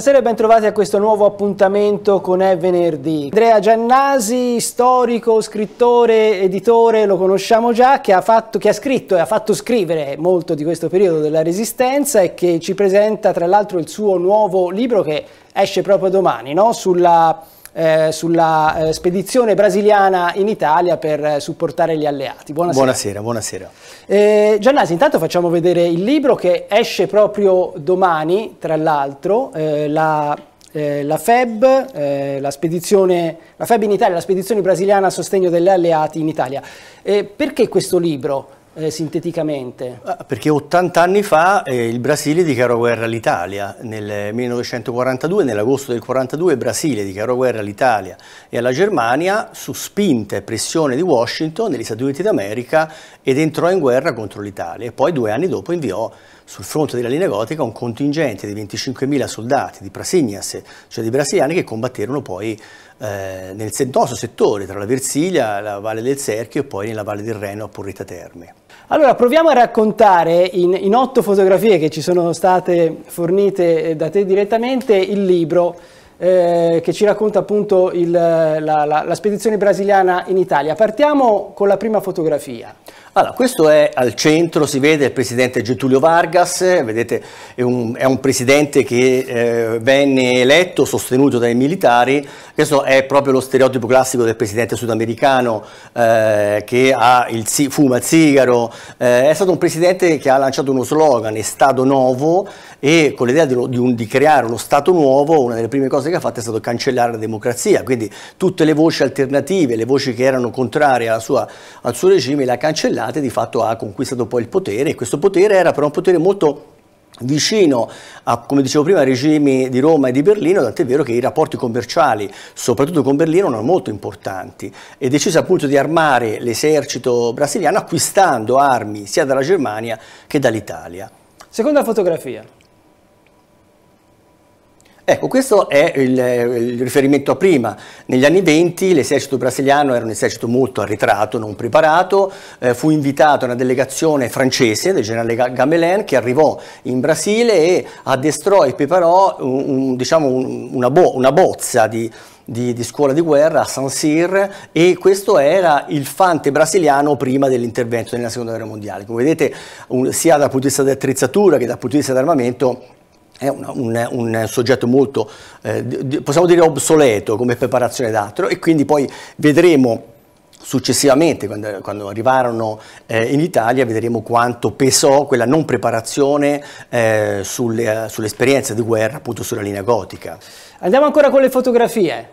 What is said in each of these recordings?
Buonasera e bentrovati a questo nuovo appuntamento con È Venerdì. Andrea Giannasi, storico, scrittore, editore, lo conosciamo già, che ha, fatto, che ha scritto e ha fatto scrivere molto di questo periodo della Resistenza e che ci presenta tra l'altro il suo nuovo libro che esce proprio domani, no? sulla eh, sulla eh, spedizione brasiliana in Italia per eh, supportare gli alleati. Buonasera. Buonasera, buonasera. Eh, Giannasi, intanto facciamo vedere il libro che esce proprio domani, tra l'altro, eh, la, eh, la, FEB, la, spedizione, la FEB in Italia, la spedizione brasiliana a sostegno degli alleati in Italia. perché questo libro? eh, sinteticamente? Ah, perché 80 anni fa eh, il Brasile dichiarò guerra all'Italia, nel 1942, nell'agosto del 1942 il Brasile dichiarò guerra all'Italia e alla Germania su spinta e pressione di Washington, negli Stati Uniti d'America ed entrò in guerra contro l'Italia e poi due anni dopo inviò sul fronte della linea gotica un contingente di 25.000 soldati di Prasignas, cioè di brasiliani che combatterono poi eh, nel nostro settore tra la Versilia, la Valle del Serchio e poi nella Valle del Reno a Porrita Terme. Allora, proviamo a raccontare in, in otto fotografie che ci sono state fornite eh, da te direttamente il libro eh, che ci racconta appunto il, la, la, la, spedizione brasiliana in Italia. Partiamo con la prima fotografia. Allora, questo è al centro, si vede il presidente Getulio Vargas, vedete è un, è un presidente che eh, venne eletto, sostenuto dai militari, questo è proprio lo stereotipo classico del presidente sudamericano eh, che il, fuma il sigaro, eh, è stato un presidente che ha lanciato uno slogan, è Stato nuovo e con l'idea di, di, di creare uno Stato Nuovo, una delle prime cose cose che ha fatto è stato cancellare la democrazia, quindi tutte le voci alternative, le voci che erano contrarie sua, al suo regime le ha cancellate, di fatto ha conquistato poi il potere e questo potere era però un potere molto vicino a, come dicevo prima, ai regimi di Roma e di Berlino, tant'è vero che i rapporti commerciali, soprattutto con Berlino, erano molto importanti e decise appunto di armare l'esercito brasiliano acquistando armi sia dalla Germania che dall'Italia. Seconda fotografia. Ecco, questo è il, il, riferimento a prima. Negli anni 20 l'esercito brasiliano era un esercito molto arretrato, non preparato, eh, fu invitata una delegazione francese del generale Gamelin che arrivò in Brasile e addestrò e preparò un, un, diciamo un, una, bo una bozza di, di, di, scuola di guerra a San Cyr e questo era il fante brasiliano prima dell'intervento nella seconda guerra mondiale. Come vedete un, sia dal punto di vista di attrezzatura che dal punto di vista di armamento è un, un, un, soggetto molto, eh, possiamo dire, obsoleto come preparazione d'altro e quindi poi vedremo successivamente, quando, quando arrivarono eh, in Italia, vedremo quanto pesò quella non preparazione eh, sull'esperienza di guerra appunto sulla linea gotica. Andiamo ancora con le fotografie.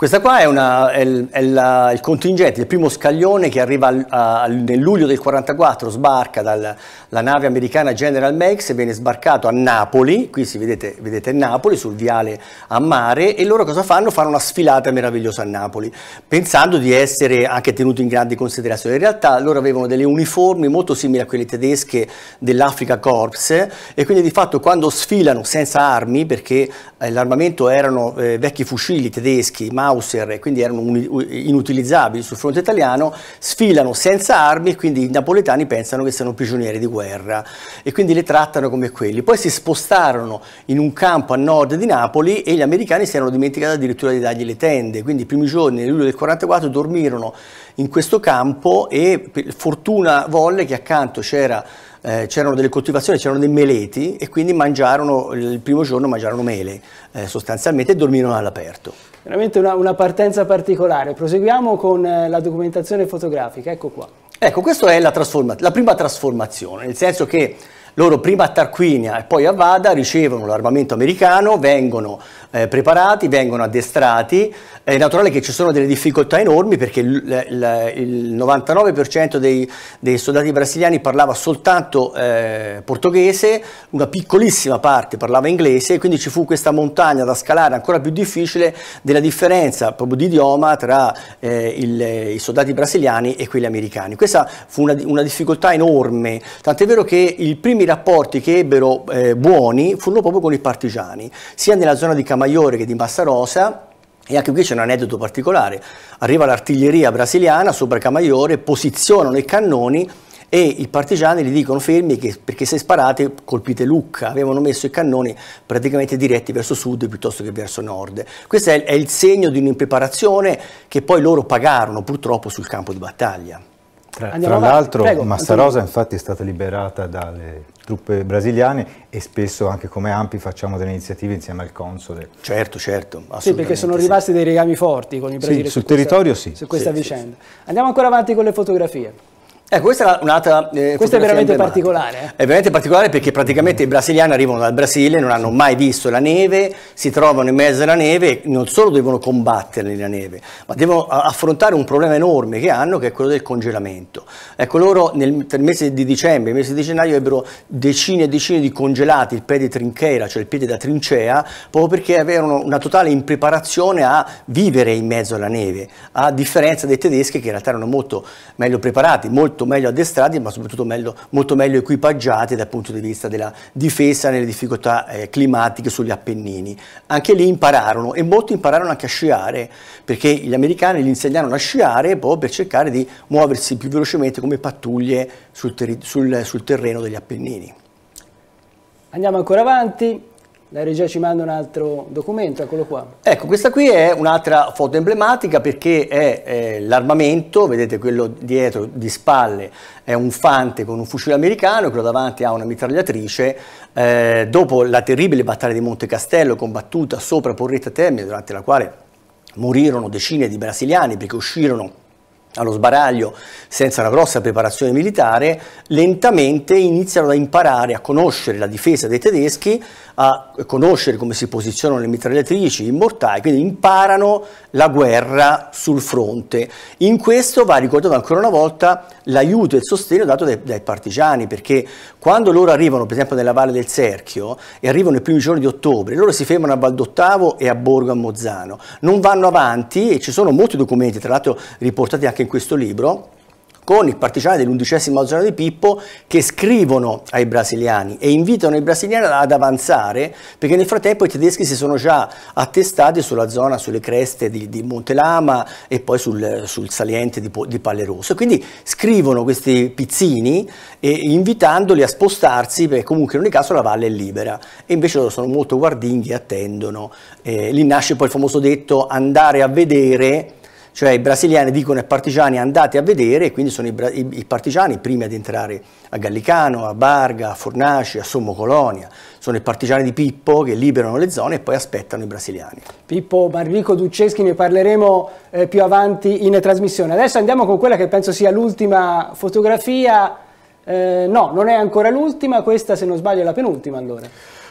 Questa qua è, una, è, il, è la, il contingente, il primo scaglione che arriva al, a, nel luglio del 1944, sbarca dalla nave americana General Max e viene sbarcato a Napoli, qui si vedete, vedete, Napoli sul viale a mare e loro cosa fanno? Fanno una sfilata meravigliosa a Napoli, pensando di essere anche tenuti in grande considerazione. In realtà loro avevano delle uniformi molto simili a quelle tedesche dell'Africa Corps e quindi di fatto quando sfilano senza armi, perché eh, l'armamento erano eh, vecchi fucili tedeschi, ma Mauser e quindi erano inutilizzabili sul fronte italiano, sfilano senza armi e quindi i napoletani pensano che siano prigionieri di guerra e quindi le trattano come quelli. Poi si spostarono in un campo a nord di Napoli e gli americani si erano dimenticati addirittura di dargli le tende, quindi i primi giorni, nel luglio del 1944, dormirono in questo campo e fortuna volle che accanto c'era eh, c'erano delle coltivazioni, c'erano dei meleti e quindi mangiarono, il primo giorno mangiarono mele eh, sostanzialmente e dormirono all'aperto. Veramente una, una partenza particolare. Proseguiamo con eh, la documentazione fotografica, ecco qua. Ecco, questa è la, la prima trasformazione, nel senso che loro prima a Tarquinia e poi a Vada ricevono l'armamento americano, vengono eh, preparati, vengono addestrati, è naturale che ci sono delle difficoltà enormi perché il 99% dei, dei, soldati brasiliani parlava soltanto eh, portoghese, una piccolissima parte parlava inglese e quindi ci fu questa montagna da scalare ancora più difficile della differenza proprio di idioma tra eh, il, i soldati brasiliani e quelli americani. Questa fu una, una difficoltà enorme, tant'è vero che i primi rapporti che ebbero eh, buoni furono proprio con i partigiani, sia nella zona di Campania Maggiore che di Massarosa e anche qui c'è un aneddoto particolare. Arriva l'artiglieria brasiliana sopra Camaiore, posizionano i cannoni e i partigiani gli dicono fermi che, perché se sparate colpite Lucca, avevano messo i cannoni praticamente diretti verso sud piuttosto che verso nord. Questo è, è il segno di un'impreparazione che poi loro pagarono purtroppo sul campo di battaglia. Tra, tra l'altro Massarosa Antonio. infatti è stata liberata dalle truppe brasiliane e spesso anche come Ampi facciamo delle iniziative insieme al console. Certo, certo. Sì, perché sono rimasti sì. dei legami forti con i brasiliani. Sì, sul territorio sì. Su questa sì, vicenda. Andiamo ancora avanti con le fotografie. Ecco, questa è un'altra. Eh, questa è veramente particolare. È veramente particolare perché praticamente i brasiliani arrivano dal Brasile, non hanno mai visto la neve, si trovano in mezzo alla neve e non solo devono combattere la neve, ma devono affrontare un problema enorme che hanno che è quello del congelamento. Ecco, loro nel, tra mese di dicembre e mese di gennaio ebbero decine e decine di congelati, il piede trinchera, cioè il piede da trincea, proprio perché avevano una totale impreparazione a vivere in mezzo alla neve, a differenza dei tedeschi che in realtà erano molto meglio preparati, molto molto meglio addestrati ma soprattutto meglio, molto meglio equipaggiati dal punto di vista della difesa nelle difficoltà eh, climatiche sugli Appennini. Anche lì impararono e molti impararono anche a sciare perché gli americani li insegnarono a sciare poi per cercare di muoversi più velocemente come pattuglie sul, ter sul, sul terreno degli Appennini. Andiamo ancora avanti. La regia ci manda un altro documento, eccolo qua. Ecco, questa qui è un'altra foto emblematica perché è eh, l'armamento, vedete quello dietro di spalle è un fante con un fucile americano, quello davanti ha una mitragliatrice. Eh, dopo la terribile battaglia di Monte Castello combattuta sopra Porretta Termine, durante la quale morirono decine di brasiliani perché uscirono allo sbaraglio senza una grossa preparazione militare, lentamente iniziano ad imparare a conoscere la difesa dei tedeschi, a conoscere come si posizionano le mitragliatrici, i mortai, quindi imparano la guerra sul fronte. In questo va ricordato ancora una volta l'aiuto e il sostegno dato dai, dai, partigiani, perché quando loro arrivano, per esempio, nella Valle del Serchio e arrivano i primi giorni di ottobre, loro si fermano a Valdottavo e a Borgo a Mozzano, non vanno avanti e ci sono molti documenti, tra l'altro riportati anche anche in questo libro, con i partigiani dell'undicesima zona di Pippo che scrivono ai brasiliani e invitano i brasiliani ad avanzare perché nel frattempo i tedeschi si sono già attestati sulla zona, sulle creste di, di Montelama e poi sul, sul saliente di, di Palle Rosso. Quindi scrivono questi pizzini e, invitandoli a spostarsi perché comunque in ogni caso la valle è libera e invece sono molto guardinghi e attendono. Eh, lì nasce poi il famoso detto andare a vedere cioè i brasiliani dicono ai partigiani andate a vedere e quindi sono i, i, i, partigiani i primi ad entrare a Gallicano, a Barga, a Fornaci, a Sommo Colonia, sono i partigiani di Pippo che liberano le zone e poi aspettano i brasiliani. Pippo Barrico Duceschi ne parleremo eh, più avanti in trasmissione. Adesso andiamo con quella che penso sia l'ultima fotografia, eh, no non è ancora l'ultima, questa se non sbaglio è la penultima allora.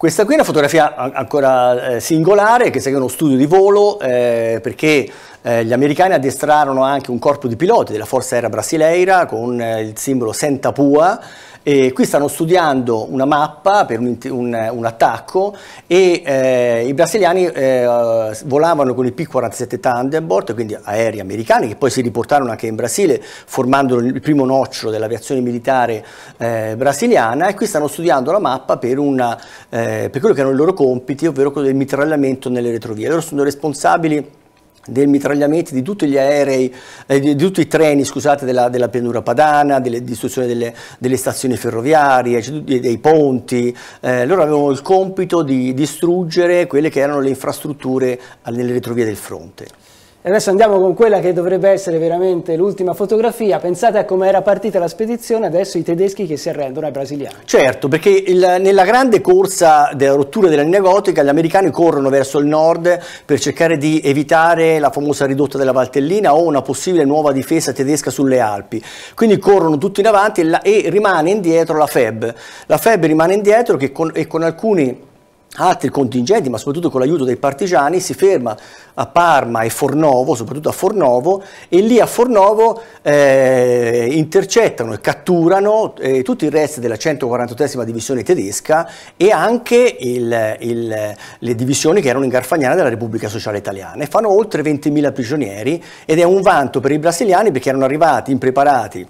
Questa qui è una fotografia ancora eh, singolare, che segue uno studio di volo, eh, perché eh, gli americani addestrarono anche un corpo di piloti della Forza Aerea Brasileira con eh, il simbolo Senta Pua, e qui stanno studiando una mappa per un, un, un attacco e eh, i brasiliani eh, volavano con i P-47 Thunderbolt, quindi aerei americani, che poi si riportarono anche in Brasile formando il primo nocciolo dell'aviazione militare eh, brasiliana e qui stanno studiando la mappa per, una, eh, per quello che erano i loro compiti, ovvero quello del mitragliamento nelle retrovie. Loro sono responsabili del mitragliamento di tutti gli aerei, eh, di tutti i treni scusate, della, della pianura padana, delle distruzioni delle, delle stazioni ferroviarie, cioè, dei ponti, eh, loro avevano il compito di distruggere quelle che erano le infrastrutture nelle retrovie del fronte. E adesso andiamo con quella che dovrebbe essere veramente l'ultima fotografia. Pensate a come era partita la spedizione, adesso i tedeschi che si arrendono ai brasiliani. Certo, perché il, nella grande corsa della rottura della linea gotica gli americani corrono verso il nord per cercare di evitare la famosa ridotta della Valtellina o una possibile nuova difesa tedesca sulle Alpi. Quindi corrono tutti in avanti e, la, e rimane indietro la FEB. La FEB rimane indietro che con, e con alcuni altri contingenti, ma soprattutto con l'aiuto dei partigiani, si ferma a Parma e Fornovo, soprattutto a Fornovo, e lì a Fornovo eh, intercettano e catturano eh, tutti i resti della 143 divisione tedesca e anche il, il, le divisioni che erano in Garfagnana della Repubblica Sociale Italiana. E fanno oltre 20.000 prigionieri ed è un vanto per i brasiliani perché erano arrivati impreparati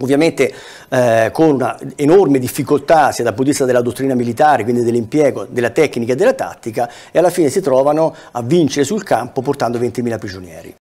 ovviamente eh, con una enorme difficoltà sia dal punto di vista della dottrina militare, quindi dell'impiego, della tecnica e della tattica, e alla fine si trovano a vincere sul campo portando 20.000 prigionieri.